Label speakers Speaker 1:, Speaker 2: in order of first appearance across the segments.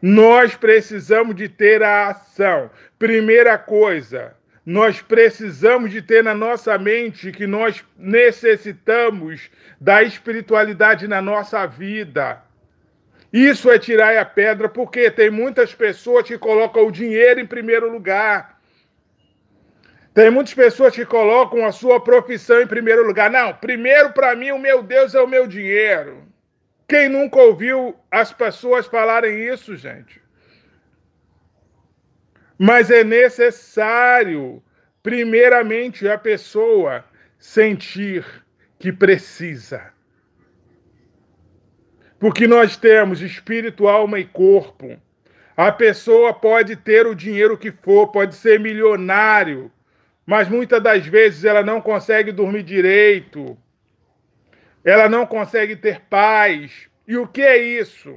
Speaker 1: Nós precisamos de ter a ação. Primeira coisa, nós precisamos de ter na nossa mente que nós necessitamos da espiritualidade na nossa vida. Isso é tirar a pedra, porque tem muitas pessoas que colocam o dinheiro em primeiro lugar. Tem muitas pessoas que colocam a sua profissão em primeiro lugar. Não, primeiro para mim o meu Deus é o meu dinheiro. Quem nunca ouviu as pessoas falarem isso, gente? Mas é necessário, primeiramente, a pessoa sentir que precisa. Porque nós temos espírito, alma e corpo. A pessoa pode ter o dinheiro que for, pode ser milionário, mas muitas das vezes ela não consegue dormir direito, ela não consegue ter paz, e o que é isso?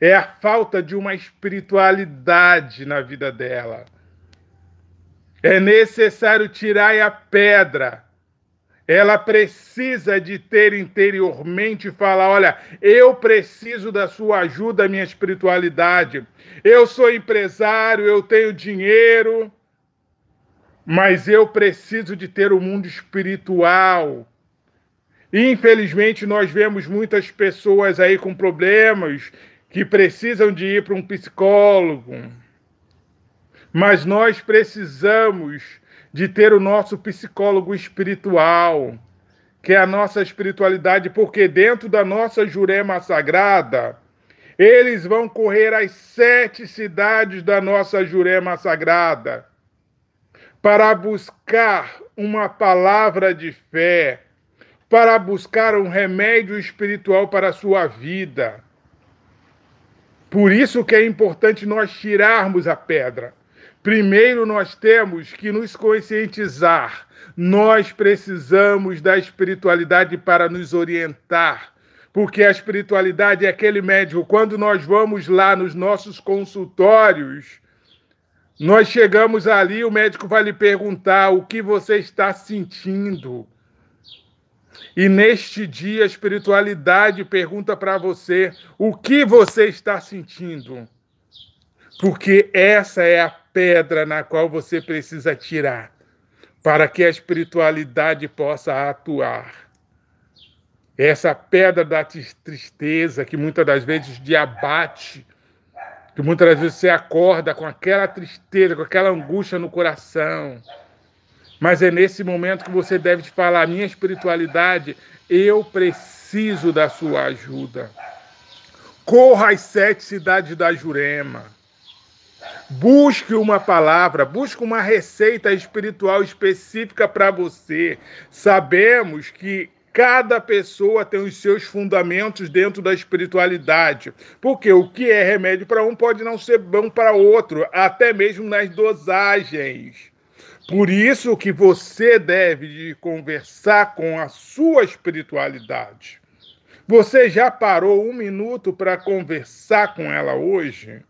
Speaker 1: É a falta de uma espiritualidade na vida dela. É necessário tirar a pedra. Ela precisa de ter interiormente falar, olha, eu preciso da sua ajuda, minha espiritualidade. Eu sou empresário, eu tenho dinheiro, mas eu preciso de ter o um mundo espiritual Infelizmente, nós vemos muitas pessoas aí com problemas que precisam de ir para um psicólogo. Mas nós precisamos de ter o nosso psicólogo espiritual, que é a nossa espiritualidade, porque dentro da nossa jurema sagrada, eles vão correr as sete cidades da nossa jurema sagrada para buscar uma palavra de fé para buscar um remédio espiritual para a sua vida. Por isso que é importante nós tirarmos a pedra. Primeiro nós temos que nos conscientizar. Nós precisamos da espiritualidade para nos orientar porque a espiritualidade é aquele médico. Quando nós vamos lá nos nossos consultórios, nós chegamos ali, o médico vai lhe perguntar o que você está sentindo. E neste dia a espiritualidade pergunta para você o que você está sentindo. Porque essa é a pedra na qual você precisa tirar para que a espiritualidade possa atuar. Essa pedra da tristeza que muitas das vezes te abate, que muitas das vezes você acorda com aquela tristeza, com aquela angústia no coração mas é nesse momento que você deve te falar: minha espiritualidade, eu preciso da sua ajuda. Corra às sete cidades da Jurema. Busque uma palavra, busque uma receita espiritual específica para você. Sabemos que cada pessoa tem os seus fundamentos dentro da espiritualidade, porque o que é remédio para um pode não ser bom para outro, até mesmo nas dosagens. Por isso que você deve conversar com a sua espiritualidade. Você já parou um minuto para conversar com ela hoje?